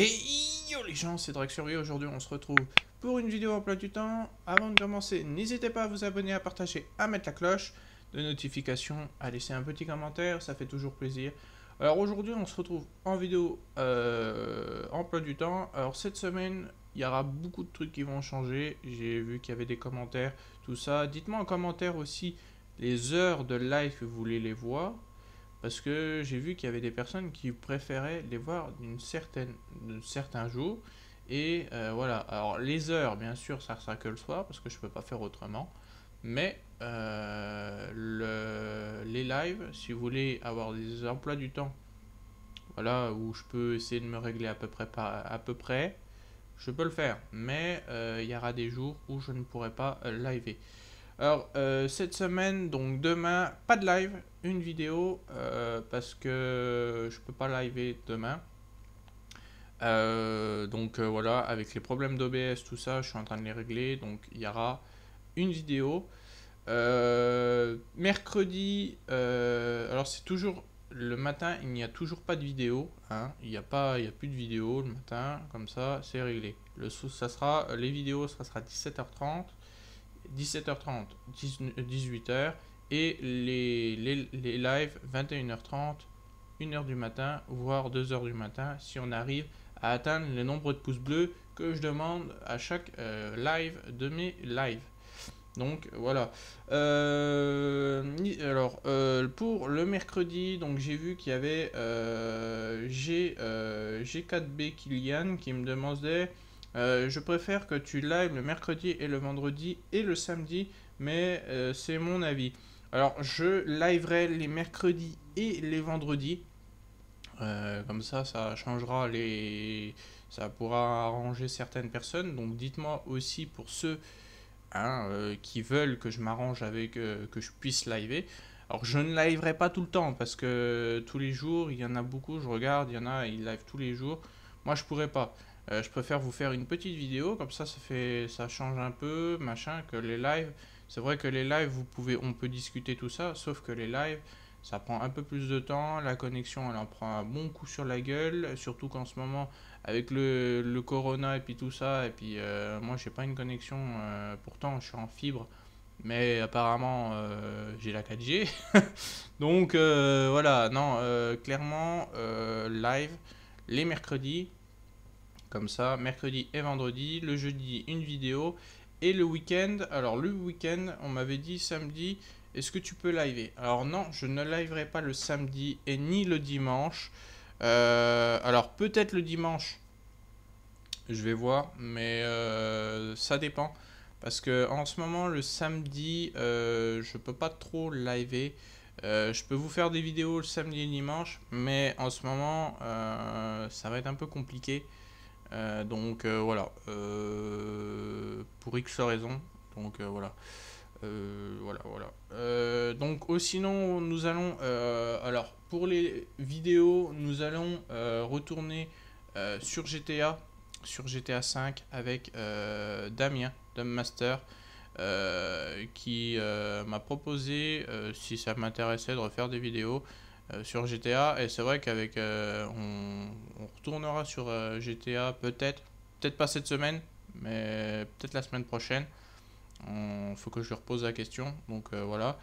Hey yo les gens, c'est Draxury, aujourd'hui on se retrouve pour une vidéo en plein du temps. Avant de commencer, n'hésitez pas à vous abonner, à partager, à mettre la cloche de notification, à laisser un petit commentaire, ça fait toujours plaisir. Alors aujourd'hui on se retrouve en vidéo euh, en plein du temps. Alors cette semaine, il y aura beaucoup de trucs qui vont changer. J'ai vu qu'il y avait des commentaires, tout ça. Dites-moi en commentaire aussi les heures de live que vous voulez les voir. Parce que j'ai vu qu'il y avait des personnes qui préféraient les voir d'une certaine, d'un certain jour. Et euh, voilà. Alors les heures, bien sûr, ça sera que le soir parce que je ne peux pas faire autrement. Mais euh, les lives, si vous voulez avoir des emplois du temps, voilà, où je peux essayer de me régler à peu près, à peu près je peux le faire. Mais euh, il y aura des jours où je ne pourrai pas liver. Alors, euh, cette semaine, donc demain, pas de live, une vidéo, euh, parce que je peux pas liver demain. Euh, donc voilà, avec les problèmes d'OBS, tout ça, je suis en train de les régler, donc il y aura une vidéo. mercredi, alors c'est toujours le matin, il n'y a toujours pas de vidéo. Hein. Il n'y a pas, il a plus de vidéo le matin, comme ça, c'est réglé. Le ça sera, les vidéos, ça sera 17h30. 17h30, 18h et les, les, lives 21h30, 1h du matin, voire 2h du matin si on arrive à atteindre le nombre de pouces bleus que je demande à chaque euh, live de mes lives. Donc voilà. Euh, alors euh, pour le mercredi, donc j'ai vu qu'il y avait G, 4 b Kilian qui me demandait euh, je préfère que tu live le mercredi et le vendredi et le samedi, mais euh, c'est mon avis. Alors, je liverai les mercredis et les vendredis. Euh, comme ça, ça changera les. Ça pourra arranger certaines personnes. Donc, dites-moi aussi pour ceux hein, qui veulent que je m'arrange avec. que je puisse liver. Alors je ne liverai pas tout le temps parce que tous les jours, il y en a beaucoup, je regarde, il y en a, ils live tous les jours. Moi, je pourrais pas. Euh, je préfère vous faire une petite vidéo, comme ça, ça fait, ça change un peu, machin, que les lives. C'est vrai que les lives, vous pouvez, on peut discuter tout ça, sauf que les lives, ça prend un peu plus de temps. La connexion, elle en prend un bon coup sur la gueule, surtout qu'en ce moment, avec le, le, corona et puis tout ça, et puis euh, moi, j'ai pas une connexion. Euh, pourtant, je suis en fibre, mais apparemment, j'ai la 4G. Donc voilà, non, clairement, live les mercredis comme ça, mercredi et vendredi, le jeudi une vidéo et le week-end. Alors le week-end, on m'avait dit samedi, est-ce que tu peux liver Alors non, je ne liverai pas le samedi et ni le dimanche. Euh, alors peut-être le dimanche, je vais voir, mais euh, ça dépend. Parce que en ce moment, le samedi, je euh, je peux pas trop liver. je peux vous faire des vidéos le samedi et le dimanche, mais en ce moment, ça va être un peu compliqué. Euh, donc euh, voilà, euh, pour X raison. Donc voilà. voilà, voilà. donc oh, sinon nous allons alors pour les vidéos nous allons retourner sur GTA sur GTA 5 avec Damien Master qui m'a proposé si ça m'intéressait de refaire des vidéos euh, sur GTA. Et c'est vrai qu'avec. Euh, on, retournera sur euh, GTA peut-être. Peut-être pas cette semaine, mais peut-être la semaine prochaine. Il faut que je lui repose la question. Donc voilà.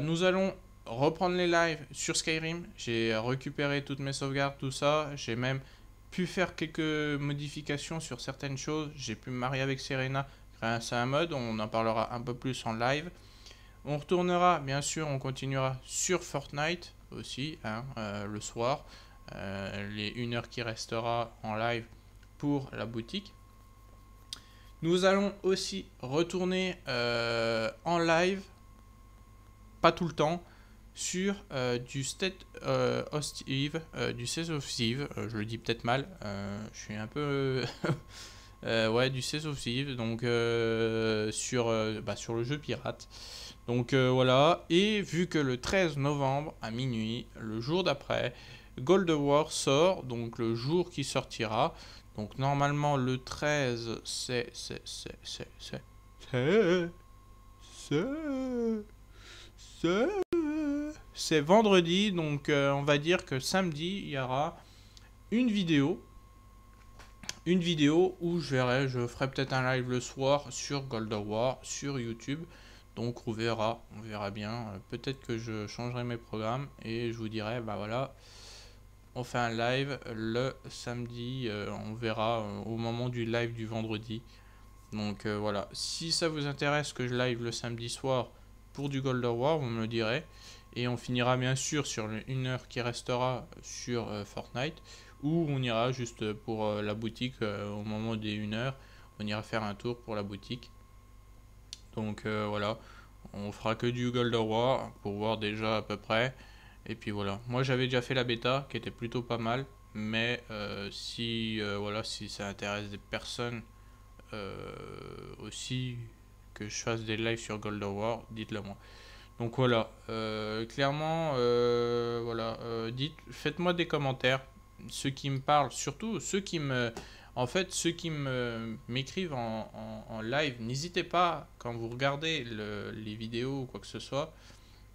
nous allons reprendre les lives sur Skyrim. J'ai récupéré toutes mes sauvegardes, tout ça. J'ai même pu faire quelques modifications sur certaines choses. J'ai pu me marier avec Serena grâce à un mode. On en parlera un peu plus en live. On retournera, bien sûr, on continuera sur Fortnite aussi, hein, euh, le soir. Euh, les 1 heure qui restera en live pour la boutique. Nous allons aussi retourner euh, en live, pas tout le temps, sur du State of du State of Steve, je le dis peut-être mal, je suis un peu... ouais, du State of Steve, donc sur, bah, sur le jeu pirate. Donc euh, voilà, et vu que le 13 novembre à minuit, le jour d'après, Gold War sort, donc le jour qui sortira. Donc normalement le 13 c'est... c'est... c'est... c'est... c'est... c'est... c'est vendredi, donc euh, on va dire que samedi il y aura une vidéo une vidéo où je verrai, je ferai peut-être un live le soir sur Gold War, sur YouTube. Donc on verra, on verra bien. Euh, peut-être que je changerai mes programmes et je vous dirai, bah voilà, on fait un live le samedi. Euh, on verra euh, au moment du live du vendredi. Donc voilà, si ça vous intéresse que je live le samedi soir pour du Gold War, vous me le direz. Et on finira bien sûr sur une heure qui restera sur Fortnite. Ou on ira juste pour la boutique au moment des 1 heure. On ira faire un tour pour la boutique. Donc euh, voilà, on fera que du Gold War pour voir déjà à peu près. Et puis voilà, moi j'avais déjà fait la bêta qui était plutôt pas mal. Mais euh, si, euh, voilà, si ça intéresse des personnes aussi que je fasse des lives sur Gold War, dites-le moi. Donc voilà, clairement, voilà, dites, faites-moi des commentaires, ceux qui me parlent, surtout ceux qui me, en fait, ceux qui m'écrivent en, live, n'hésitez pas, quand vous regardez les vidéos ou quoi que ce soit,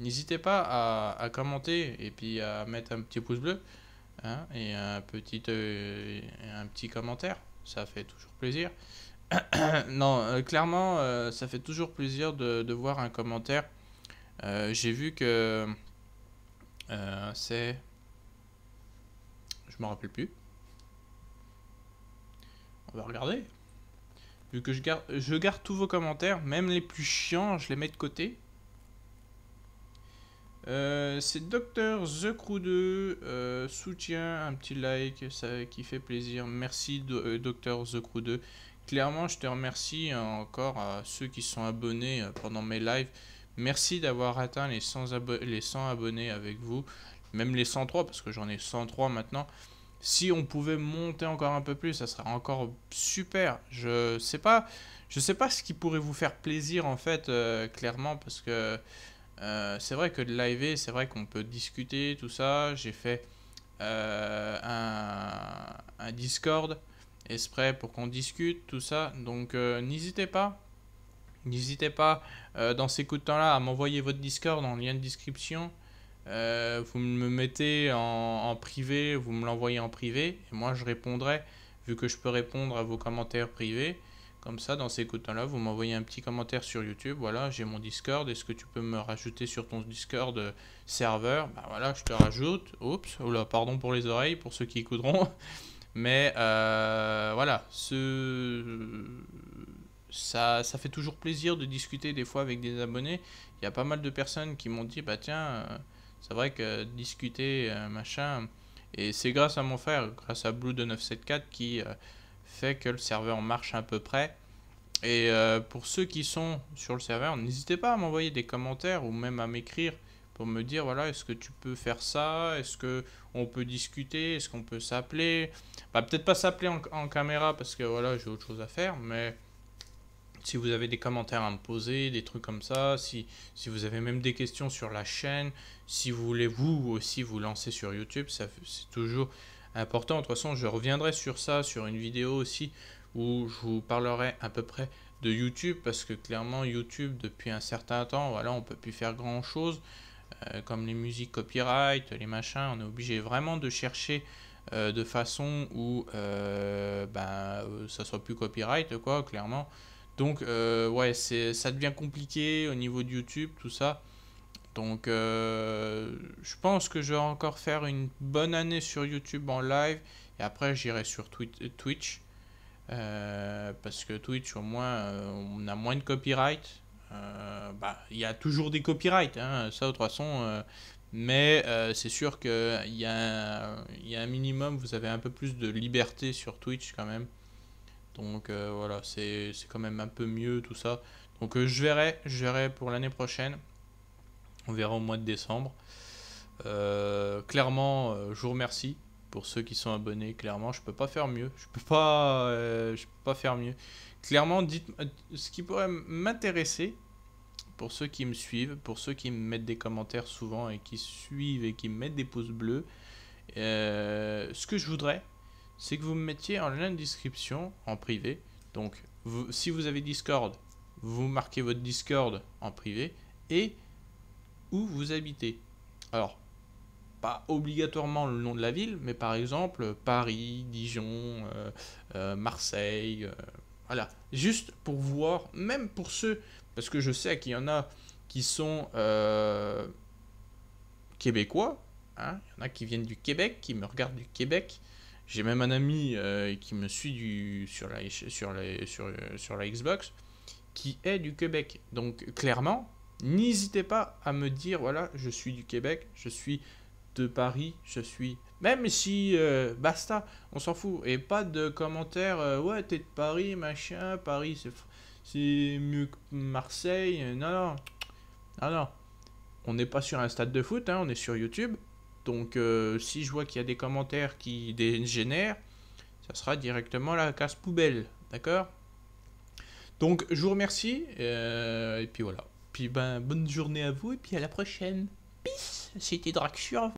n'hésitez pas à, commenter et puis à mettre un petit pouce bleu hein, et un petit, euh, un petit commentaire. Ça fait toujours plaisir. non, euh, clairement, euh, ça fait toujours plaisir de, de voir un commentaire. J'ai vu que c'est... Je me rappelle plus. On va regarder. Vu que je garde, je garde tous vos commentaires, même les plus chiants, je les mets de côté. Euh, c'est Docteur The Crew 2, euh, soutien, un petit like, ça qui fait plaisir. Merci euh, Docteur The Crew 2. Clairement, je te remercie hein, encore à ceux qui sont abonnés pendant mes lives. Merci d'avoir atteint les 100, les 100 abonnés avec vous, même les 103 parce que j'en ai 103 maintenant. Si on pouvait monter encore un peu plus, ça serait encore super. Je sais pas, je sais pas ce qui pourrait vous faire plaisir en fait, euh, clairement, parce que euh, c'est vrai que de live, c'est vrai qu'on peut discuter, tout ça. J'ai fait euh, un, Discord exprès pour qu'on discute, tout ça. Donc n'hésitez pas, n'hésitez pas dans ces coups de temps-là à m'envoyer votre Discord en lien de description. Euh, vous me mettez en, privé, vous me l'envoyez en privé, et moi je répondrai, vu que je peux répondre à vos commentaires privés. Comme ça, dans ces écoutants là vous m'envoyez un petit commentaire sur YouTube. Voilà, j'ai mon Discord. Est-ce que tu peux me rajouter sur ton Discord euh, serveur Ben voilà, je te rajoute. Oups, oula, pardon pour les oreilles, pour ceux qui écouteront. Mais euh, voilà, ce... ça, ça fait toujours plaisir de discuter des fois avec des abonnés. Il y a pas mal de personnes qui m'ont dit, bah tiens... Euh, c'est vrai que discuter, euh, machin. Et c'est grâce à mon frère, grâce à Blue de 974 qui euh, fait que le serveur marche à peu près. Et euh, pour ceux qui sont sur le serveur, n'hésitez pas à m'envoyer des commentaires ou même à m'écrire pour me dire voilà est-ce que tu peux faire ça est-ce que on peut discuter est-ce qu'on peut s'appeler bah peut-être pas s'appeler en, caméra parce que voilà j'ai autre chose à faire mais si vous avez des commentaires à me poser, des trucs comme ça, si, vous avez même des questions sur la chaîne, si vous voulez vous aussi vous lancer sur YouTube, c'est toujours important. De toute façon, je reviendrai sur ça, sur une vidéo aussi, où je vous parlerai à peu près de YouTube, parce que clairement, YouTube, depuis un certain temps, voilà, on peut plus faire grand-chose, euh, comme les musiques copyright, les machins, on est obligé vraiment de chercher euh, de façon où ça euh, ben, ça soit plus copyright, quoi, clairement. Donc, euh, ouais, c'est, ça devient compliqué au niveau de YouTube, tout ça. Donc, euh, je pense que je vais encore faire une bonne année sur YouTube en live. Et après, j'irai sur euh, Twitch. parce que Twitch, au moins, on a moins de copyright. Bah, il y a toujours des copyrights, hein, ça, de toute façon. mais c'est sûr qu'il y, y a un minimum, vous avez un peu plus de liberté sur Twitch quand même. Donc euh, voilà, c'est quand même un peu mieux tout ça. Donc euh, je verrai, je verrai pour l'année prochaine. On verra au mois de décembre. Euh, clairement, je vous remercie pour ceux qui sont abonnés. Clairement, je peux pas faire mieux. Je peux pas, je peux pas faire mieux. Clairement, dites ce qui pourrait m'intéresser pour ceux qui me suivent, pour ceux qui me mettent des commentaires souvent et qui suivent et qui me mettent des pouces bleus. ce que je voudrais, c'est que vous me mettiez en lien de description en privé. Donc, si vous avez Discord, vous marquez votre Discord en privé et où vous habitez. Alors, pas obligatoirement le nom de la ville, mais par exemple Paris, Dijon, euh, euh, Marseille. Euh, voilà, juste pour voir, même pour ceux, parce que je sais qu'il y en a qui sont québécois, hein, il y en a qui viennent du Québec, qui me regardent du Québec. J'ai même un ami euh, qui me suit du, sur, la, sur, la, sur, sur la Xbox qui est du Québec. Donc clairement, n'hésitez pas à me dire, voilà, je suis du Québec, je suis de Paris, je suis... Même si, euh, basta, on s'en fout. Et pas de commentaires, euh, ouais, t'es de Paris, machin, Paris, c'est, mieux que Marseille. Non, non. Non, non. On n'est pas sur un stade de foot, hein, on est sur YouTube. Donc euh, si je vois qu'il y a des commentaires qui dégénèrent, ça sera directement la casse poubelle, d'accord Donc je vous remercie, euh, et puis voilà. Puis ben bonne journée à vous, et puis à la prochaine. Peace, c'était Draxur.